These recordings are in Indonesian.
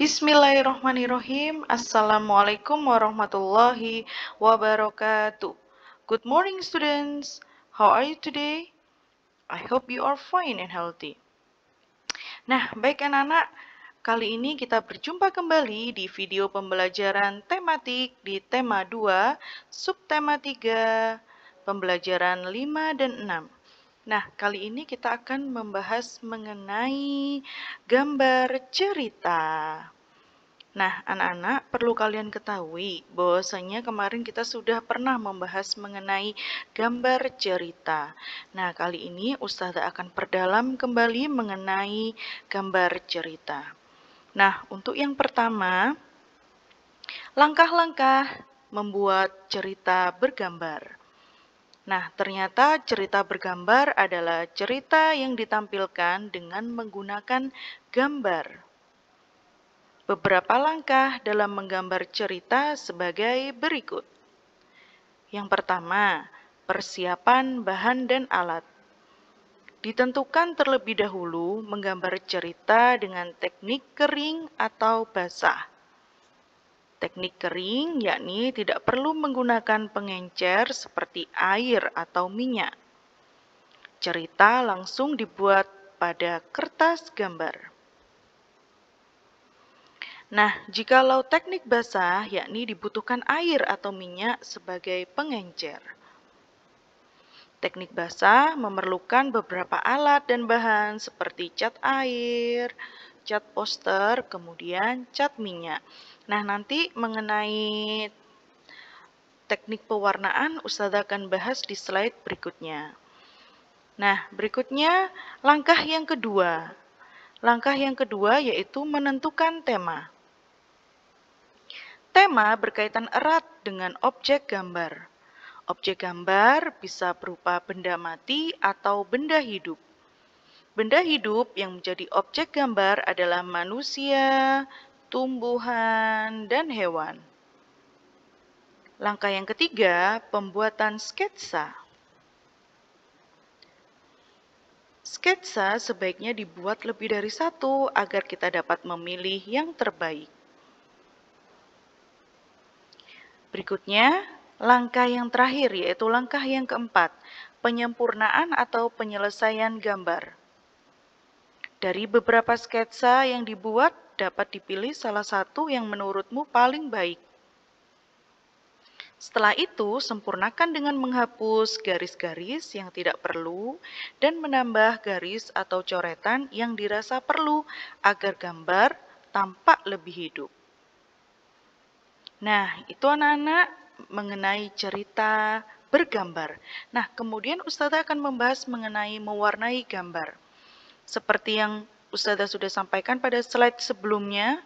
Bismillahirrahmanirrahim. Assalamualaikum warahmatullahi wabarakatuh. Good morning students. How are you today? I hope you are fine and healthy. Nah, baik anak-anak, kali ini kita berjumpa kembali di video pembelajaran tematik di tema 2, subtema 3, pembelajaran 5 dan 6. Nah, kali ini kita akan membahas mengenai gambar cerita. Nah, anak-anak perlu kalian ketahui bahwasanya kemarin kita sudah pernah membahas mengenai gambar cerita. Nah, kali ini Ustazah akan perdalam kembali mengenai gambar cerita. Nah, untuk yang pertama, langkah-langkah membuat cerita bergambar. Nah, ternyata cerita bergambar adalah cerita yang ditampilkan dengan menggunakan gambar. Beberapa langkah dalam menggambar cerita sebagai berikut. Yang pertama, persiapan bahan dan alat. Ditentukan terlebih dahulu menggambar cerita dengan teknik kering atau basah. Teknik kering yakni tidak perlu menggunakan pengencer seperti air atau minyak. Cerita langsung dibuat pada kertas gambar. Nah, jikalau teknik basah yakni dibutuhkan air atau minyak sebagai pengencer. Teknik basah memerlukan beberapa alat dan bahan seperti cat air, cat poster, kemudian cat minyak Nah, nanti mengenai teknik pewarnaan Ustazah akan bahas di slide berikutnya. Nah, berikutnya langkah yang kedua. Langkah yang kedua yaitu menentukan tema. Tema berkaitan erat dengan objek gambar. Objek gambar bisa berupa benda mati atau benda hidup. Benda hidup yang menjadi objek gambar adalah manusia, tumbuhan, dan hewan. Langkah yang ketiga, pembuatan sketsa. Sketsa sebaiknya dibuat lebih dari satu agar kita dapat memilih yang terbaik. Berikutnya, langkah yang terakhir yaitu langkah yang keempat, penyempurnaan atau penyelesaian gambar. Dari beberapa sketsa yang dibuat, dapat dipilih salah satu yang menurutmu paling baik. Setelah itu, sempurnakan dengan menghapus garis-garis yang tidak perlu dan menambah garis atau coretan yang dirasa perlu agar gambar tampak lebih hidup. Nah, itu anak-anak mengenai cerita bergambar. Nah, kemudian Ustazah akan membahas mengenai mewarnai gambar. Seperti yang Ustazah sudah sampaikan pada slide sebelumnya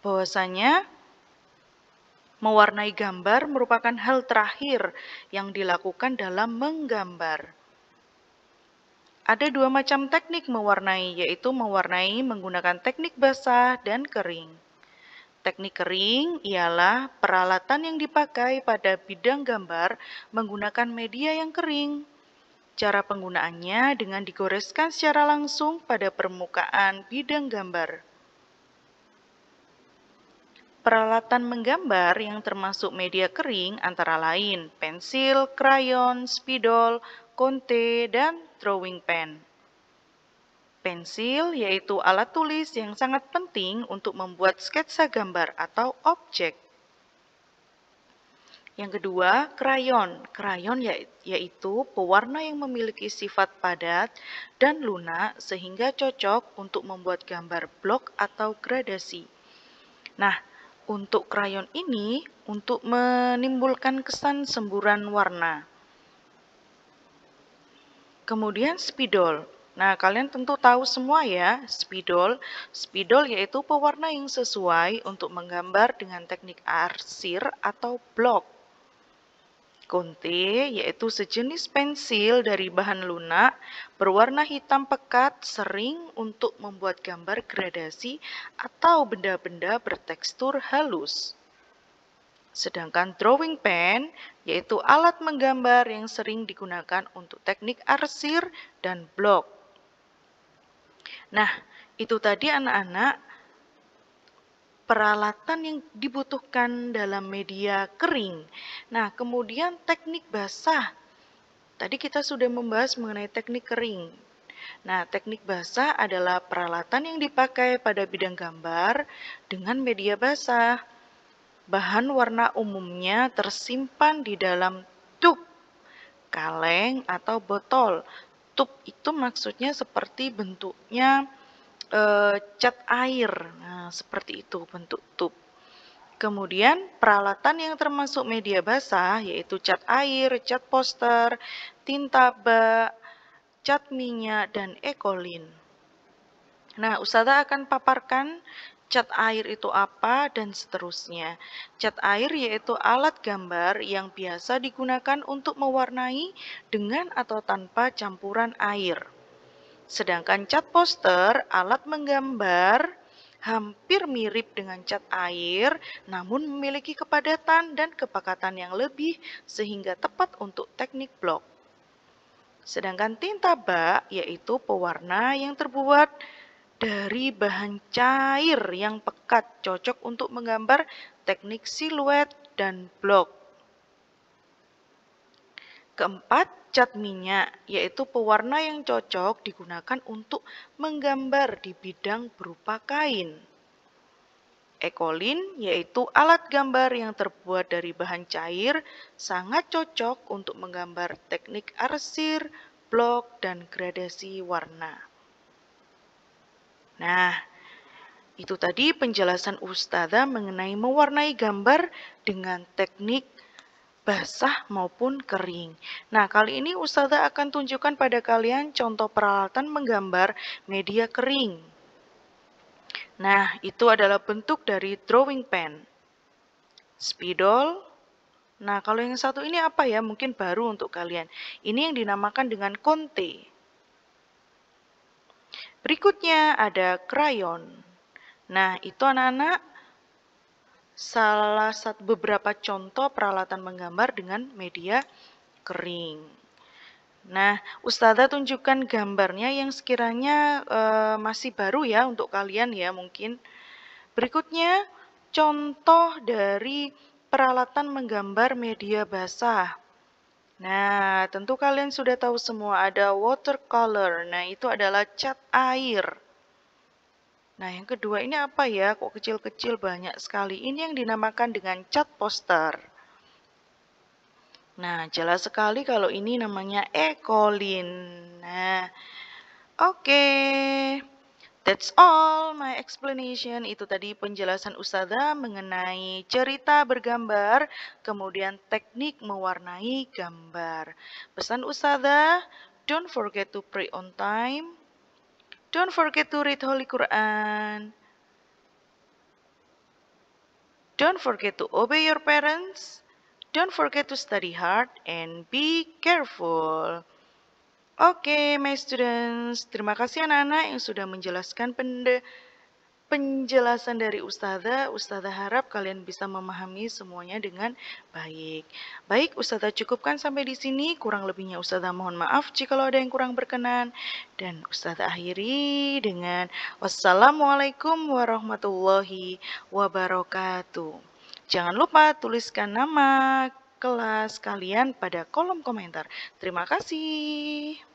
bahwasanya mewarnai gambar merupakan hal terakhir yang dilakukan dalam menggambar. Ada dua macam teknik mewarnai, yaitu mewarnai menggunakan teknik basah dan kering. Teknik kering ialah peralatan yang dipakai pada bidang gambar menggunakan media yang kering. Cara penggunaannya dengan digoreskan secara langsung pada permukaan bidang gambar. Peralatan menggambar yang termasuk media kering antara lain pensil, krayon, spidol, konte, dan drawing pen. Pensil yaitu alat tulis yang sangat penting untuk membuat sketsa gambar atau objek. Yang kedua, krayon. Krayon ya, yaitu pewarna yang memiliki sifat padat dan lunak sehingga cocok untuk membuat gambar blok atau gradasi. Nah, untuk krayon ini untuk menimbulkan kesan semburan warna. Kemudian spidol. Nah, kalian tentu tahu semua ya, spidol. Spidol yaitu pewarna yang sesuai untuk menggambar dengan teknik arsir atau blok. Conte, yaitu sejenis pensil dari bahan lunak berwarna hitam pekat sering untuk membuat gambar gradasi atau benda-benda bertekstur halus. Sedangkan drawing pen, yaitu alat menggambar yang sering digunakan untuk teknik arsir dan blok. Nah, itu tadi anak-anak peralatan yang dibutuhkan dalam media kering. Nah, kemudian teknik basah. Tadi kita sudah membahas mengenai teknik kering. Nah, teknik basah adalah peralatan yang dipakai pada bidang gambar dengan media basah. Bahan warna umumnya tersimpan di dalam tub, kaleng, atau botol. Tub itu maksudnya seperti bentuknya Eh, cat air. Nah, seperti itu bentuk tub. Kemudian peralatan yang termasuk media basah yaitu cat air, cat poster, tinta bak, cat minyak, dan ekolin. Nah, Ustazah akan paparkan cat air itu apa dan seterusnya. Cat air yaitu alat gambar yang biasa digunakan untuk mewarnai dengan atau tanpa campuran air. Sedangkan cat poster, alat menggambar, hampir mirip dengan cat air, namun memiliki kepadatan dan kepakatan yang lebih sehingga tepat untuk teknik blok. Sedangkan tinta bak yaitu pewarna yang terbuat dari bahan cair yang pekat cocok untuk menggambar teknik siluet dan blok. Keempat, cat minyak, yaitu pewarna yang cocok digunakan untuk menggambar di bidang berupa kain. Ekolin, yaitu alat gambar yang terbuat dari bahan cair, sangat cocok untuk menggambar teknik arsir, blok, dan gradasi warna. Nah, itu tadi penjelasan Ustada mengenai mewarnai gambar dengan teknik basah maupun kering. Nah, kali ini Ustazah akan tunjukkan pada kalian contoh peralatan menggambar media kering. Nah, itu adalah bentuk dari drawing pen. Spidol. Nah, kalau yang satu ini apa ya? Mungkin baru untuk kalian. Ini yang dinamakan dengan konte. Berikutnya ada crayon. Nah, itu anak-anak salah satu beberapa contoh peralatan menggambar dengan media kering. Nah, Ustazah tunjukkan gambarnya yang sekiranya e, masih baru ya untuk kalian ya mungkin. Berikutnya contoh dari peralatan menggambar media basah. Nah, tentu kalian sudah tahu semua ada watercolor. Nah, itu adalah cat air. Nah, yang kedua ini apa ya? Kok kecil-kecil banyak sekali. Ini yang dinamakan dengan cat poster. Nah, jelas sekali kalau ini namanya E. Nah, oke. Okay. That's all my explanation. Itu tadi penjelasan Ustazah mengenai cerita bergambar, kemudian teknik mewarnai gambar. Pesan Ustazah, don't forget to pray on time, Don't forget to read Holy Quran. Don't forget to obey your parents. Don't forget to study hard and be careful. Oke, okay, my students, terima kasih anak-anak yang sudah menjelaskan pendek penjelasan dari Ustazah. Ustazah harap kalian bisa memahami semuanya dengan baik. Baik, Ustazah cukupkan sampai di sini. Kurang lebihnya Ustazah mohon maaf jikalau ada yang kurang berkenan. Dan Ustazah akhiri dengan Wassalamualaikum warahmatullahi wabarakatuh. Jangan lupa tuliskan nama kelas kalian pada kolom komentar. Terima kasih.